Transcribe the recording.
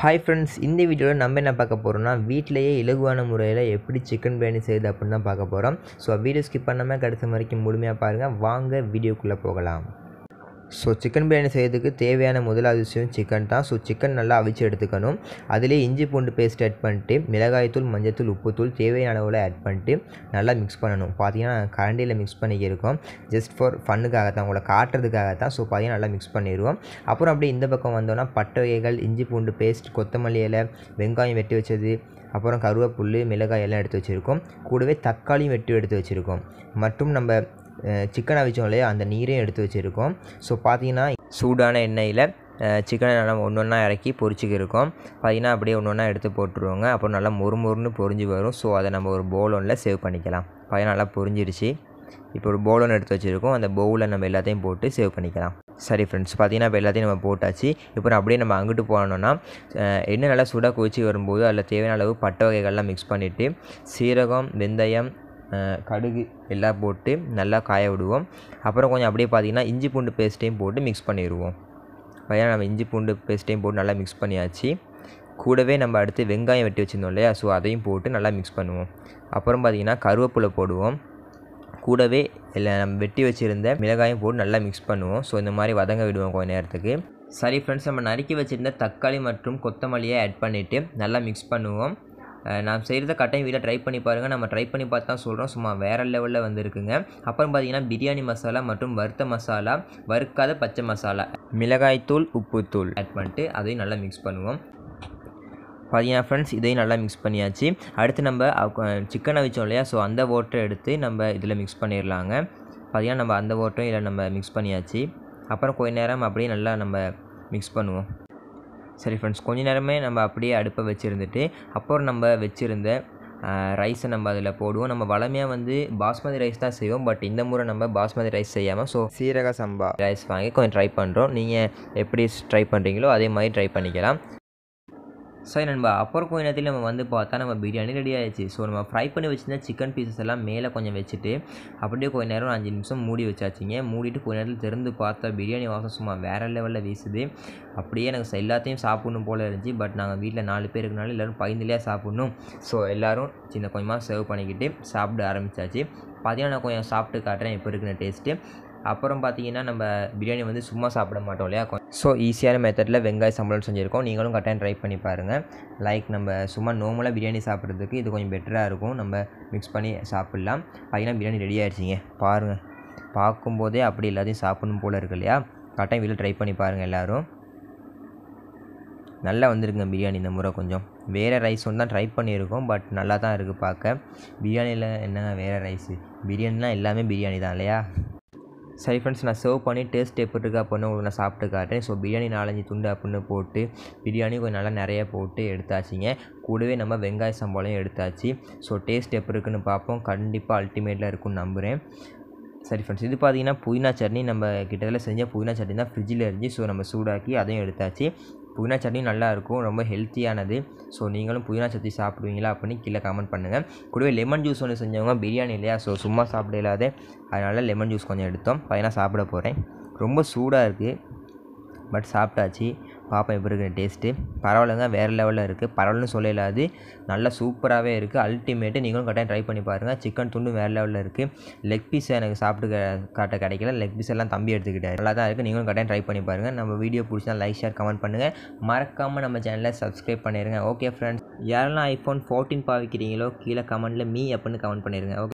hi friends இந்த வீடியோவில் நம்ம என்ன பார்க்க போகிறோம்னா வீட்டிலேயே இலகுவான முறையில் எப்படி சிக்கன் பிரியாணி செய்யுது அப்படின்னு தான் பார்க்க போகிறோம் ஸோ வீடியோ ஸ்கிப் பண்ணாமல் கடைசி வரைக்கும் முழுமையாக பாருங்கள் வாங்க வீடியோக்குள்ளே போகலாம் ஸோ சிக்கன் பிரியாணி செய்கிறதுக்கு தேவையான முதலாவது விஷயம் சிக்கன் தான் ஸோ சிக்கன் நல்லா அவிச்சு எடுத்துக்கணும் அதிலே இஞ்சி பூண்டு பேஸ்ட் ஆட் பண்ணிட்டு மிளகாய்த்தூள் மஞ்சத்தூள் உப்புத்தூள் தேவையான அளவில் ஆட் பண்ணிட்டு நல்லா மிக்ஸ் பண்ணணும் பார்த்தீங்கன்னா கரண்டியில் மிக்ஸ் பண்ணிக்கிருக்கோம் ஜஸ்ட் ஃபார் ஃபன்னுக்காக தான் உங்களை காட்டுறதுக்காக தான் ஸோ பார்த்தீங்கன்னா நல்லா மிக்ஸ் பண்ணிடுவோம் அப்புறம் அப்படியே இந்த பக்கம் வந்தோன்னா பட்டை வகைகள் இஞ்சி பூண்டு பேஸ்ட் கொத்தமல்லி இலை வெங்காயம் வெட்டி வச்சது அப்புறம் கருவேப்புல் மிளகாய் எல்லாம் எடுத்து வச்சுருக்கோம் கூடவே தக்காளியும் வெட்டி எடுத்து வச்சுருக்கோம் மற்றும் நம்ம சிக்கனை அவிச்சோம் இல்லையா அந்த நீரையும் எடுத்து வச்சுருக்கோம் ஸோ பார்த்தீங்கன்னா சூடான எண்ணெயில் சிக்கனை நல்லா ஒன்று ஒன்றா இறக்கி பொரிச்சிக்க இருக்கோம் அப்படியே ஒன்று ஒன்றா எடுத்து போட்டுருவோங்க அப்புறம் நல்லா மொறு மொறுன்னு பொரிஞ்சு வரும் ஸோ அதை நம்ம ஒரு போலோனில் சேவ் பண்ணிக்கலாம் பையன் நல்லா பொரிஞ்சிருச்சு இப்போ ஒரு பவுலன் எடுத்து வச்சுருக்கோம் அந்த பவுலில் நம்ம எல்லாத்தையும் போட்டு சேவ் பண்ணிக்கலாம் சரி ஃப்ரெண்ட்ஸ் பார்த்தீங்கன்னா இப்போ எல்லாத்தையும் நம்ம போட்டாச்சு இப்போ அப்படியே நம்ம அங்கிட்டு போனோம்னா எண்ணெய் நல்லா சுட குவிச்சு வரும்போது அதில் தேவையான அளவு பட்ட வகைகள்லாம் மிக்ஸ் பண்ணிவிட்டு சீரகம் வெந்தயம் கடுகு எல்லாம் போட்டு நல்லா காய விடுவோம் அப்புறம் கொஞ்சம் அப்படியே பார்த்திங்கன்னா இஞ்சி பூண்டு பேஸ்ட்டையும் போட்டு மிக்ஸ் பண்ணிடுவோம் பார்த்தீங்கன்னா நம்ம இஞ்சி பூண்டு பேஸ்ட்டையும் போட்டு நல்லா மிக்ஸ் பண்ணியாச்சு கூடவே நம்ம அடுத்து வெங்காயம் வெட்டி வச்சுருந்தோம் இல்லையா ஸோ அதையும் போட்டு நல்லா மிக்ஸ் பண்ணுவோம் அப்புறம் பார்த்திங்கன்னா கருவேப்பிலை போடுவோம் கூடவே இல்லை நம்ம வெட்டி வச்சுருந்த மிளகாயும் போட்டு நல்லா மிக்ஸ் பண்ணுவோம் ஸோ இந்த மாதிரி வதங்க விடுவோம் கொஞ்சம் நேரத்துக்கு சரி ஃப்ரெண்ட்ஸ் நம்ம நறுக்கி வச்சுருந்த தக்காளி மற்றும் கொத்தமல்லியை ஆட் பண்ணிவிட்டு நல்லா மிக்ஸ் பண்ணுவோம் நான் செய்கிறத கட்டாயம் வீட்டில் ட்ரை பண்ணி பாருங்கள் நம்ம ட்ரை பண்ணி பார்த்து தான் சொல்கிறோம் சும்மா வேறு லெவலில் வந்துருக்குங்க அப்புறம் பார்த்தீங்கன்னா பிரியாணி மசாலா மற்றும் வறுத்த மசாலா வறுக்காத பச்சை மசாலா மிளகாய்த்தூள் உப்புத்தூள் ஆட் பண்ணிட்டு அதையும் நல்லா மிக்ஸ் பண்ணுவோம் பார்த்தீங்கன்னா ஃப்ரெண்ட்ஸ் இதையும் நல்லா மிக்ஸ் பண்ணியாச்சு அடுத்து நம்ம சிக்கனை வச்சோம் இல்லையா ஸோ அந்த ஓட்டை எடுத்து நம்ம இதில் மிக்ஸ் பண்ணிடலாங்க பார்த்தீங்கன்னா நம்ம அந்த ஓட்டும் இதில் நம்ம மிக்ஸ் பண்ணியாச்சு அப்புறம் கொஞ்ச நேரம் அப்படியே நல்லா நம்ம மிக்ஸ் பண்ணுவோம் சரி ஃப்ரெண்ட்ஸ் கொஞ்ச நேரமே நம்ம அப்படியே அடுப்பை வச்சுருந்துட்டு அப்புறம் நம்ம வச்சுருந்த ரைஸை நம்ம அதில் போடுவோம் நம்ம வளமையாக வந்து பாஸ்மதி ரைஸ் தான் செய்வோம் பட் இந்த முறை நம்ம பாஸ்மதி ரைஸ் செய்யாமல் ஸோ சீரக சம்பா ரைஸ் வாங்கி கொஞ்சம் ட்ரை பண்ணுறோம் நீங்கள் எப்படி ட்ரை பண்ணுறீங்களோ அதே மாதிரி ட்ரை பண்ணிக்கலாம் சரி நம்ம அப்பர் கோயினத்தில் நம்ம வந்து பார்த்தா நம்ம பிரியாணி ரெடி ஆயிடுச்சு ஸோ நம்ம ஃப்ரை பண்ணி வச்சுருந்தா சிக்கன் பீசஸ் எல்லாம் மேலே கொஞ்சம் வச்சுட்டு அப்படியே கொஞ்ச நேரம் அஞ்சு நிமிஷம் மூடி வச்சாச்சுங்க மூடிட்டு கொஞ்ச நேரத்தில் திறந்து பார்த்தா பிரியாணி வாசம் சும்மா வேறு லெவலில் வீசுது அப்படியே எனக்கு எல்லாத்தையும் சாப்பிட்ணும் போல் இருந்துச்சு பட் நாங்கள் வீட்டில் நாலு பேர் இருக்கனால எல்லோரும் பயந்துலேயே சாப்பிட்ணும் ஸோ எல்லோரும் சின்ன கொஞ்சமாக சர்வ் பண்ணிக்கிட்டு சாப்பிட ஆரம்பித்தாச்சு பார்த்தீங்கன்னா நான் கொஞ்சம் சாப்பிட்டு காட்டுறேன் இப்போ இருக்கிற டேஸ்ட்டு அப்புறம் பார்த்தீங்கன்னா நம்ம பிரியாணி வந்து சும்மா சாப்பிட மாட்டோம் இல்லையா ஸோ ஈஸியான மெத்தடில் வெங்காய சம்பளம் செஞ்சுருக்கோம் நீங்களும் கட்டாயம் ட்ரை பண்ணி பாருங்கள் லைக் நம்ம சும்மா நோமலாக பிரியாணி சாப்பிட்றதுக்கு இது கொஞ்சம் பெட்டராக இருக்கும் நம்ம மிக்ஸ் பண்ணி சாப்பிட்லாம் பார்த்தீங்கன்னா பிரியாணி ரெடி ஆகிடுச்சிங்க பாருங்கள் பார்க்கும்போதே அப்படி எல்லாத்தையும் சாப்பிடணும் போல் இருக்கு இல்லையா கட்டாயம் வீட்டில் ட்ரை பண்ணி பாருங்கள் எல்லோரும் நல்லா வந்திருக்குங்க பிரியாணி இந்த முறை கொஞ்சம் வேறு ரைஸ் ஒன்று தான் ட்ரை பண்ணியிருக்கோம் பட் நல்லா தான் இருக்குது பார்க்க பிரியாணியில் என்னங்க வேறு ரைஸு பிரியாணிலாம் எல்லாமே பிரியாணி தான் இல்லையா சரி ஃப்ரெண்ட்ஸ் நான் சர்வ் பண்ணி டேஸ்ட் எப்படி இருக்குது அப்படின்னு உங்களுக்கு நான் சாப்பிட்டு காட்டுறேன் ஸோ பிரியாணி நாலஞ்சு துண்டு அப்படின்னு போட்டு பிரியாணி கொஞ்சம் நல்லா நிறைய போட்டு எடுத்தாச்சுங்க கூடவே நம்ம வெங்காய சம்பாலையும் எடுத்தாச்சு ஸோ டேஸ்ட் எப்படி இருக்குன்னு பார்ப்போம் கண்டிப்பாக அல்டிமேட்டில் இருக்கும்னு நம்புகிறேன் சரி ஃப்ரெண்ட்ஸ் இது பார்த்தீங்கன்னா புதினா சட்னி நம்ம கிட்டத்தில் செஞ்ச புதினா சட்னி தான் ஃப்ரிட்ஜில் இருந்துச்சு ஸோ நம்ம சூடாக்கி அதையும் எடுத்தாச்சு புதினா சட்னியும் நல்லாயிருக்கும் ரொம்ப ஹெல்த்தியானது ஸோ நீங்களும் புதினா சட்னி சாப்பிடுவீங்களா அப்படின்னு கீழே கமெண்ட் பண்ணுங்கள் கூடவே லெமன் ஜூஸ் ஒன்று செஞ்சவங்க பிரியாணி இல்லையா ஸோ சும்மா சாப்பிட இல்லாத அதனால் லெமன் ஜூஸ் கொஞ்சம் எடுத்தோம் பையனாக சாப்பிட போகிறேன் ரொம்ப சூடாக இருக்குது பட் சாப்பிட்டாச்சு பார்ப்போம் எப்படி இருக்கிற டேஸ்ட்டு தான் வேறு லெவலில் இருக்குது பரவாயில்லனு சொல்லல அது நல்லா சூப்பராகவே இருக்குது அல்டிமேட்டு நீங்களும் கட்டாயம் ட்ரை பண்ணி பாருங்கள் சிக்கன் துண்டு வேறு லெவலில் இருக்குது லெக் பீஸ் எனக்கு சாப்பிட்டு காட்ட கிடைக்கல லெக் பீஸ் எல்லாம் தம்பி எடுத்துக்கிட்டாரு நல்லா தான் இருக்குது நீங்களும் கட்டாயம் ட்ரை பண்ணி பாருங்கள் நம்ம வீடியோ பிடிச்சா லைக் ஷேர் கமெண்ட் பண்ணுங்கள் மறக்காமல் நம்ம சேனலை சப்ஸ்கிரைப் பண்ணிடுங்க ஓகே ஃப்ரெண்ட்ஸ் யாரெல்லாம் ஐஃபோன் ஃபோர்டீன் பாவிக்கிறீங்களோ கீழே கமெண்ட்டில் மீ அப்படின்னு கமெண்ட் பண்ணிடுங்க ஓகே